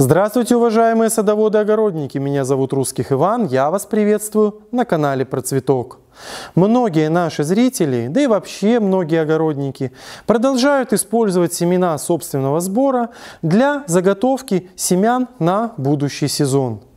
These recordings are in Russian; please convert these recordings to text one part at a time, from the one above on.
Здравствуйте, уважаемые садоводы-огородники! Меня зовут Русских Иван, я вас приветствую на канале Процветок. Многие наши зрители, да и вообще многие огородники, продолжают использовать семена собственного сбора для заготовки семян на будущий сезон –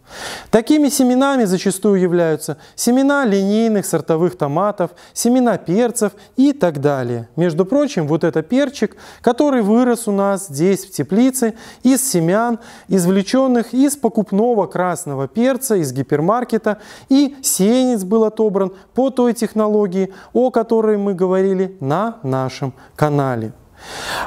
Такими семенами зачастую являются семена линейных сортовых томатов, семена перцев и так далее. Между прочим, вот это перчик, который вырос у нас здесь в теплице из семян, извлеченных из покупного красного перца из гипермаркета, и сеянец был отобран по той технологии, о которой мы говорили на нашем канале.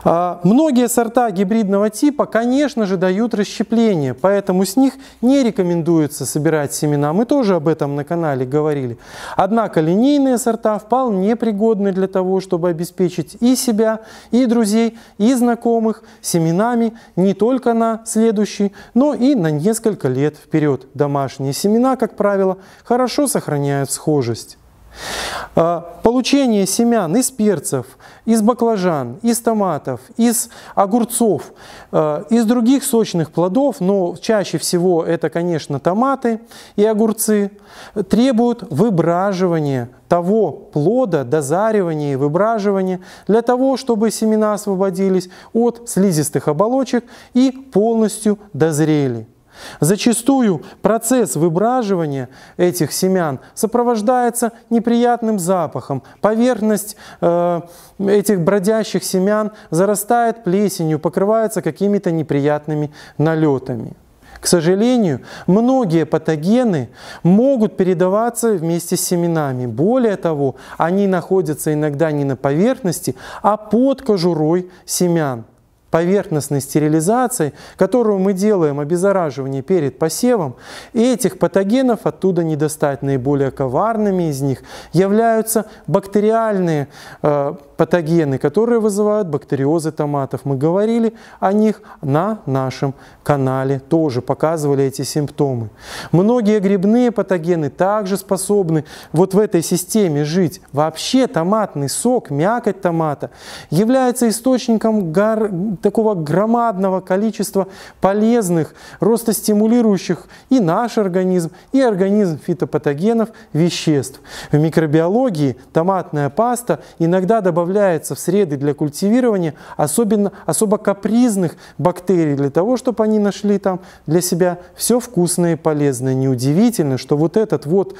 А, многие сорта гибридного типа, конечно же, дают расщепление, поэтому с них не рекомендуется собирать семена. Мы тоже об этом на канале говорили. Однако линейные сорта вполне пригодны для того, чтобы обеспечить и себя, и друзей, и знакомых семенами не только на следующий, но и на несколько лет вперед. Домашние семена, как правило, хорошо сохраняют схожесть. А, получение семян из перцев, из баклажан, из томатов, из огурцов, а, из других сочных плодов, но чаще всего это, конечно, томаты и огурцы, требуют выбраживания того плода, дозаривания и выбраживания для того, чтобы семена освободились от слизистых оболочек и полностью дозрели. Зачастую процесс выбраживания этих семян сопровождается неприятным запахом. Поверхность э, этих бродящих семян зарастает плесенью, покрывается какими-то неприятными налетами. К сожалению, многие патогены могут передаваться вместе с семенами. Более того, они находятся иногда не на поверхности, а под кожурой семян поверхностной стерилизации, которую мы делаем обеззараживание перед посевом, и этих патогенов оттуда не достать. Наиболее коварными из них являются бактериальные э, патогены, которые вызывают бактериозы томатов. Мы говорили о них на нашем канале, тоже показывали эти симптомы. Многие грибные патогены также способны вот в этой системе жить. Вообще томатный сок, мякоть томата является источником гор такого громадного количества полезных, ростостимулирующих и наш организм, и организм фитопатогенов веществ. В микробиологии томатная паста иногда добавляется в среды для культивирования особенно, особо капризных бактерий, для того, чтобы они нашли там для себя все вкусное и полезное. Неудивительно, что вот этот вот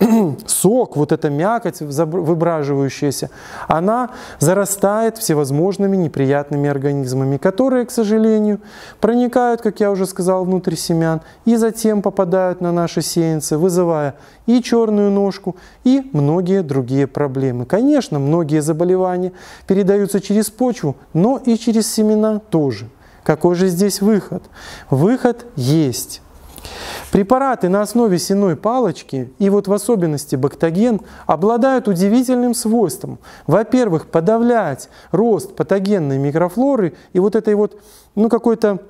сок, вот эта мякоть выбраживающаяся, она зарастает всевозможными неприятными организмами микроорганизмами, которые, к сожалению, проникают, как я уже сказал, внутрь семян и затем попадают на наши сеянцы, вызывая и черную ножку, и многие другие проблемы. Конечно, многие заболевания передаются через почву, но и через семена тоже. Какой же здесь выход? Выход есть. Препараты на основе сеной палочки и вот в особенности бактоген обладают удивительным свойством. Во-первых, подавлять рост патогенной микрофлоры и вот этой вот, ну, какой-то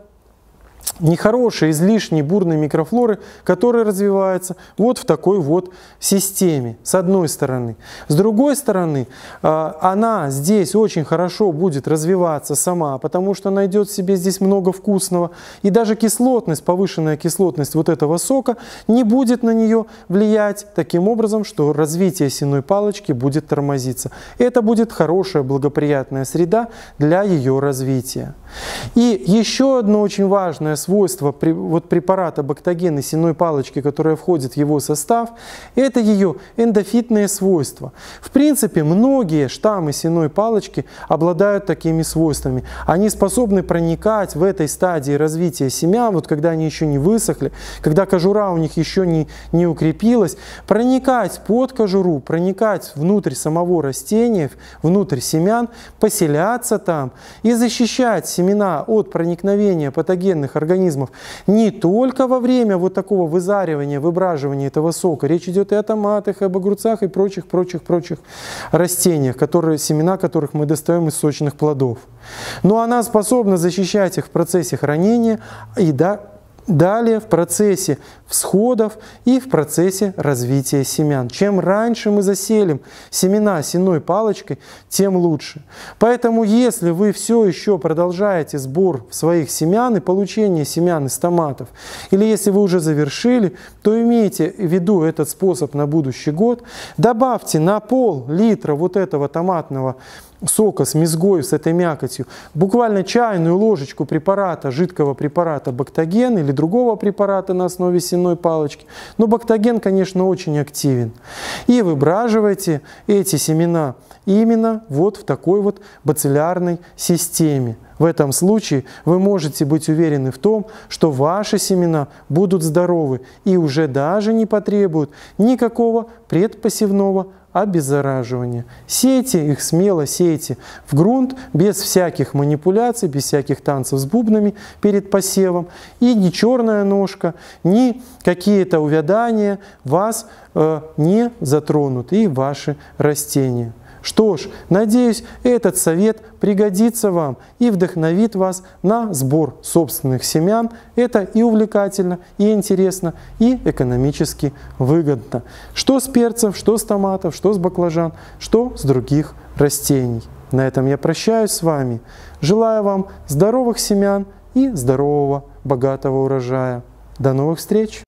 нехорошие, излишние бурные микрофлоры, которые развиваются вот в такой вот системе, с одной стороны. С другой стороны, а, она здесь очень хорошо будет развиваться сама, потому что найдет себе здесь много вкусного, и даже кислотность, повышенная кислотность вот этого сока не будет на нее влиять таким образом, что развитие сенной палочки будет тормозиться. Это будет хорошая благоприятная среда для ее развития. И еще одно очень важное свойство вот препарата бактогенной сенной палочки, которая входит в его состав, это ее эндофитные свойства. В принципе, многие штаммы сенной палочки обладают такими свойствами. Они способны проникать в этой стадии развития семян, вот когда они еще не высохли, когда кожура у них еще не, не укрепилась, проникать под кожуру, проникать внутрь самого растения, внутрь семян, поселяться там и защищать семян семена от проникновения патогенных организмов не только во время вот такого вызаривания, выбраживания этого сока. Речь идет и о томатах, и об огурцах, и прочих, прочих, прочих растениях, которые, семена которых мы достаем из сочных плодов. Но она способна защищать их в процессе хранения и до далее в процессе всходов и в процессе развития семян. Чем раньше мы заселим семена сеной палочкой, тем лучше. Поэтому если вы все еще продолжаете сбор своих семян и получение семян из томатов, или если вы уже завершили, то имейте в виду этот способ на будущий год. Добавьте на пол литра вот этого томатного сока с мезгой с этой мякотью, буквально чайную ложечку препарата, жидкого препарата бактоген или другого препарата на основе сенной палочки. Но бактоген, конечно, очень активен. И выбраживайте эти семена именно вот в такой вот бациллярной системе. В этом случае вы можете быть уверены в том, что ваши семена будут здоровы и уже даже не потребуют никакого предпосевного обеззараживания. Сейте их смело, сейте в грунт, без всяких манипуляций, без всяких танцев с бубнами перед посевом. И ни черная ножка, ни какие-то увядания вас э, не затронут и ваши растения. Что ж, надеюсь, этот совет пригодится вам и вдохновит вас на сбор собственных семян. Это и увлекательно, и интересно, и экономически выгодно. Что с перцев, что с томатов, что с баклажан, что с других растений. На этом я прощаюсь с вами. Желаю вам здоровых семян и здорового, богатого урожая. До новых встреч!